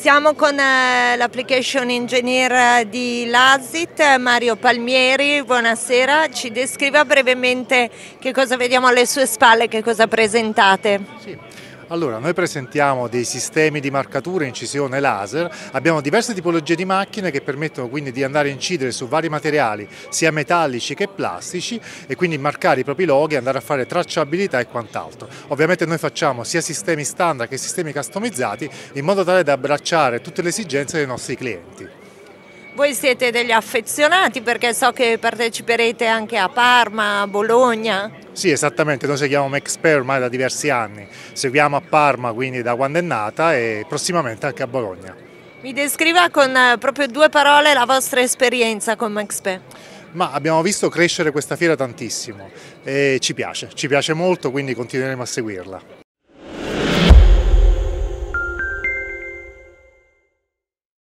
Siamo con eh, l'application engineer eh, di Lazit, Mario Palmieri, buonasera, ci descriva brevemente che cosa vediamo alle sue spalle, che cosa presentate. Sì. Allora, noi presentiamo dei sistemi di marcatura, incisione laser, abbiamo diverse tipologie di macchine che permettono quindi di andare a incidere su vari materiali, sia metallici che plastici, e quindi marcare i propri loghi, andare a fare tracciabilità e quant'altro. Ovviamente noi facciamo sia sistemi standard che sistemi customizzati in modo tale da abbracciare tutte le esigenze dei nostri clienti. Voi siete degli affezionati perché so che parteciperete anche a Parma, a Bologna. Sì, esattamente, noi seguiamo Mexper ormai da diversi anni, seguiamo a Parma quindi da quando è nata e prossimamente anche a Bologna. Mi descriva con eh, proprio due parole la vostra esperienza con Mexper. Ma abbiamo visto crescere questa fiera tantissimo e ci piace, ci piace molto quindi continueremo a seguirla.